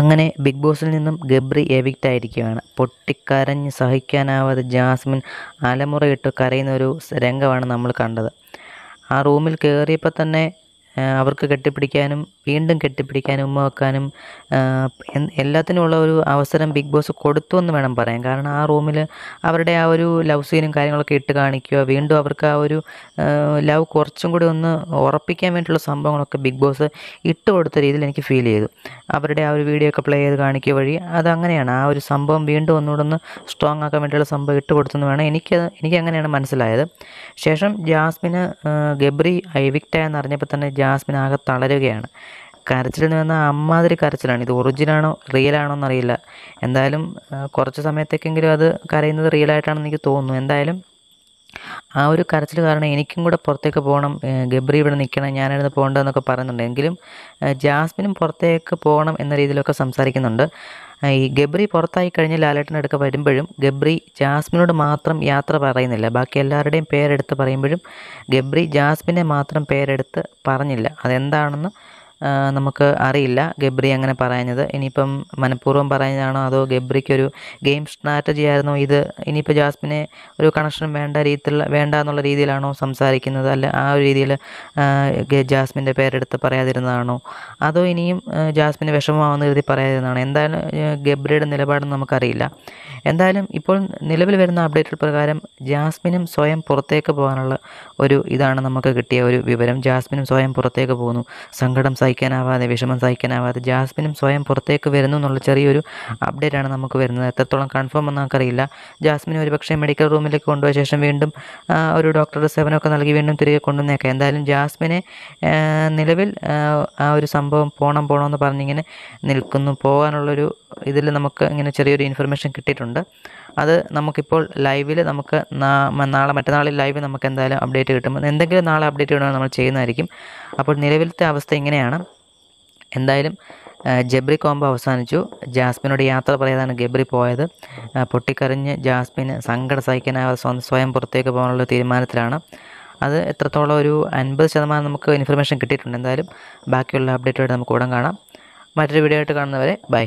അങ്ങനെ ബിഗ് ബോസിൽ നിന്നും ഗബ്രി എവിക്റ്റ് ആയിരിക്കുകയാണ് പൊട്ടിക്കരഞ്ഞ് സഹിക്കാനാവാതെ ജാസ്മിൻ അലമുറയിട്ട് കരയുന്ന ഒരു രംഗമാണ് നമ്മൾ കണ്ടത് ആ റൂമിൽ കയറിയപ്പോൾ തന്നെ അവർക്ക് കെട്ടിപ്പിടിക്കാനും വീണ്ടും കെട്ടിപ്പിടിക്കാനും ഉമ്മ വെക്കാനും എല്ലാത്തിനുമുള്ള ഒരു അവസരം ബിഗ് ബോസ് കൊടുത്തു എന്ന് വേണം പറയാൻ കാരണം ആ റൂമിൽ അവരുടെ ആ ഒരു ലവ് സീനും കാര്യങ്ങളൊക്കെ ഇട്ട് കാണിക്കുക വീണ്ടും അവർക്ക് ആ ഒരു ലവ് കുറച്ചും കൂടി ഒന്ന് ഉറപ്പിക്കാൻ വേണ്ടിയിട്ടുള്ള സംഭവങ്ങളൊക്കെ ബിഗ് ബോസ് ഇട്ട് കൊടുത്ത രീതിയിൽ എനിക്ക് ഫീൽ ചെയ്തു അവരുടെ ആ ഒരു വീഡിയോ ഒക്കെ പ്ലേ ചെയ്ത് കാണിക്കുക വഴി അതങ്ങനെയാണ് ആ ഒരു സംഭവം വീണ്ടും ഒന്നുകൂടെ ഒന്ന് സ്ട്രോങ് ആക്കാൻ വേണ്ടിയുള്ള സംഭവം ഇട്ട് കൊടുത്തെന്ന് വേണം എനിക്ക് എനിക്ക് അങ്ങനെയാണ് മനസ്സിലായത് ശേഷം ജാസ്മിന് ഗബ്രി ഐവിക്റ്റ എന്നറിഞ്ഞപ്പോൾ തന്നെ ജാസ്മിൻ ആകെ തളരുകയാണ് കരച്ചിലെന്ന് പറഞ്ഞാൽ അമ്മാതിരി കരച്ചിലാണ് ഇത് ഒറിജിനാണോ റിയലാണോ എന്നറിയില്ല എന്തായാലും കുറച്ച് സമയത്തേക്കെങ്കിലും അത് കരയുന്നത് റിയലായിട്ടാണെന്ന് എനിക്ക് തോന്നുന്നു എന്തായാലും ആ ഒരു കരച്ചിൽ കാരണം എനിക്കും കൂടെ പുറത്തേക്ക് പോകണം ഗബ്രി ഇവിടെ നിൽക്കണം ഞാനിവിടെ പോകേണ്ടതെന്നൊക്കെ പറയുന്നുണ്ട് എങ്കിലും ജാസ്മിനും പുറത്തേക്ക് പോകണം എന്ന രീതിയിലൊക്കെ സംസാരിക്കുന്നുണ്ട് ഈ ഗബ്രി പുറത്തായി കഴിഞ്ഞ് അടുക്ക വരുമ്പോഴും ഗബ്രി ജാസ്മിനോട് മാത്രം യാത്ര പറയുന്നില്ല ബാക്കി എല്ലാവരുടെയും പേരെടുത്ത് പറയുമ്പോഴും ഗബ്രി ജാസ്മിനെ മാത്രം പേരെടുത്ത് പറഞ്ഞില്ല അതെന്താണെന്ന് നമുക്ക് അറിയില്ല ഗബ്രി അങ്ങനെ പറയുന്നത് ഇനിയിപ്പം മനഃപൂർവ്വം പറയുന്നതാണോ അതോ ഗബ്രിക്കൊരു ഗെയിം സ്ട്രാറ്റജി ആയിരുന്നോ ഇത് ഇനിയിപ്പോൾ ജാസ്മിനെ ഒരു കണക്ഷൻ വേണ്ട രീതിയിലുള്ള വേണ്ട എന്നുള്ള രീതിയിലാണോ സംസാരിക്കുന്നത് അല്ല ആ ഒരു രീതിയിൽ ജാസ്മിൻ്റെ പേരെടുത്ത് പറയാതിരുന്നതാണോ അതോ ഇനിയും ജാസ്മിന് വിഷമമാവുന്ന കരുതി പറയാതിരുന്നതാണോ എന്തായാലും ഗബ്രിയുടെ നിലപാടെന്ന് നമുക്കറിയില്ല എന്തായാലും ഇപ്പോൾ നിലവിൽ വരുന്ന അപ്ഡേറ്റുകൾ പ്രകാരം ജാസ്മിനും സ്വയം പുറത്തേക്ക് പോകാനുള്ള ഒരു ഇതാണ് നമുക്ക് കിട്ടിയ ഒരു വിവരം ജാസ്മിനും സ്വയം പുറത്തേക്ക് പോകുന്നു സങ്കടം സഹി സഹിക്കാനാവാതെ വിഷമം സഹിക്കാനാവാതെ ജാസ്മിനും സ്വയം പുറത്തേക്ക് വരുന്നു എന്നുള്ള ചെറിയൊരു അപ്ഡേറ്റ് ആണ് നമുക്ക് വരുന്നത് എത്രത്തോളം കൺഫേം എന്ന് നമുക്കറിയില്ല ജാസ്മിനെ ഒരുപക്ഷെ മെഡിക്കൽ റൂമിലേക്ക് കൊണ്ടുപോയ ശേഷം വീണ്ടും ഒരു ഡോക്ടറുടെ സേവനമൊക്കെ നൽകി വീണ്ടും തിരികെ കൊണ്ടുവന്നേക്കാം എന്തായാലും ജാസ്മിനെ നിലവിൽ ആ ഒരു സംഭവം പോകണം പോകണമെന്ന് പറഞ്ഞിങ്ങനെ നിൽക്കുന്നു പോകാനുള്ളൊരു ഇതിൽ നമുക്ക് ഇങ്ങനെ ചെറിയൊരു ഇൻഫർമേഷൻ കിട്ടിയിട്ടുണ്ട് അത് നമുക്കിപ്പോൾ ലൈവിൽ നമുക്ക് നാളെ മറ്റന്നാളിൽ ലൈവ് നമുക്ക് എന്തായാലും അപ്ഡേറ്റ് കിട്ടും എന്തെങ്കിലും നാളെ അപ്ഡേറ്റ് ചെയ്യണമെന്ന് നമ്മൾ ചെയ്യുന്നതായിരിക്കും അപ്പോൾ നിലവിലത്തെ അവസ്ഥ ഇങ്ങനെയാണ് എന്തായാലും ജബ്രി കോംബോ അവസാനിച്ചു ജാസ്മിനോട് യാത്ര പറയാതാണ് ഗബ്രി പോയത് പൊട്ടിക്കറിഞ്ഞ് ജാസ്മിന് സങ്കട സഹിക്കാനാവാതെ സ്വയം പുറത്തേക്ക് പോകാനുള്ള തീരുമാനത്തിലാണ് അത് എത്രത്തോളം ഒരു അൻപത് ശതമാനം നമുക്ക് ഇൻഫർമേഷൻ കിട്ടിയിട്ടുണ്ട് എന്തായാലും ബാക്കിയുള്ള അപ്ഡേറ്റുമായിട്ട് നമുക്ക് ഉടൻ കാണാം മറ്റൊരു വീഡിയോ ആയിട്ട് കാണുന്നവരെ ബൈ